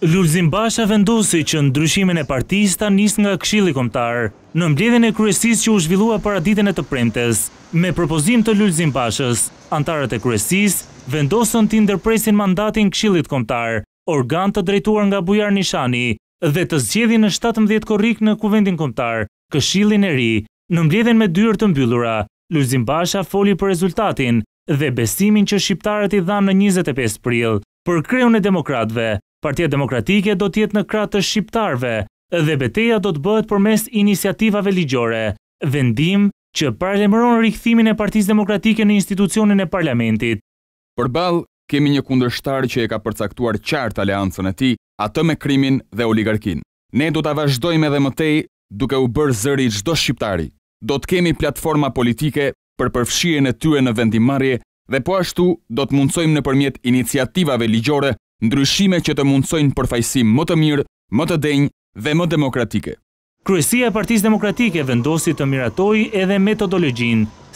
Lulzim Basha vendosi që ndryshimin e partista njës nga këshili komtar, në mbledhen e kryesis që u zhvillua para ditën e të premtes. Me propozim të Lulzim Bashës, antarët e kryesis vendosën të ndërpresin mandatin këshillit komtar, organ të drejtuar nga Bujar Nishani dhe të zgjedi në 17 korik në kuvendin komtar, këshilin e ri, në mbledhen me dyrë të mbyllura. Lulzim Basha foli për rezultatin dhe besimin që shqiptarët i dhanë në 25 prill për kreun e demokratve. Partia Demokratike do tjetë në kratë të shqiptarve dhe beteja do të bëhet për mes inisiativave ligjore, vendim që parlemëron rikëthimin e Partis Demokratike në institucionin e parlamentit. Për balë, kemi një kundërshtarë që e ka përcaktuar qartë aleancën e ti, atë me krimin dhe oligarkin. Ne do të vazhdojmë edhe mëtej duke u bërë zëri qdo shqiptari. Do të kemi platforma politike për përfshirën e tyre në vendimarje dhe po ashtu do të mundsojmë në përmjet iniciativave ligjore ndryshime që të mundsojnë përfaqësim më të mirë, më të denjë dhe më demokratike. Kryesia e Partisë Demokratike vendosi të miratoj edhe si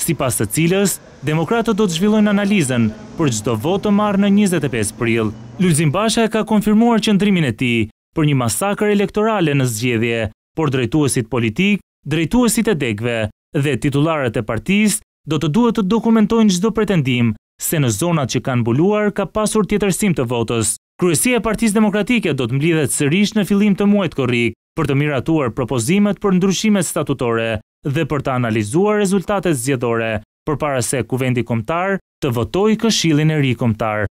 sipas të cilës demokratët do të zhvillojnë analizën për çdo votë të marrë në 25 prill. Lulzim Basha ka konfirmuar qëndrimin e tij për një masakër elektorale në zgjedhje, por drejtuesit politik, drejtuesit e degëve dhe titullarët e partisë do të duhet të dokumentojnë çdo pretendim se në zonat që kanë buluar ka pasur tjetërsim të votës. Kryesia e Partis Demokratike do të mblidhet sërish në filim të muajt korik për të miratuar propozimet për ndryshimet statutore dhe për të analizuar rezultatet zjedore për para se kuvendi komtar të votoj këshilin e ri komtar.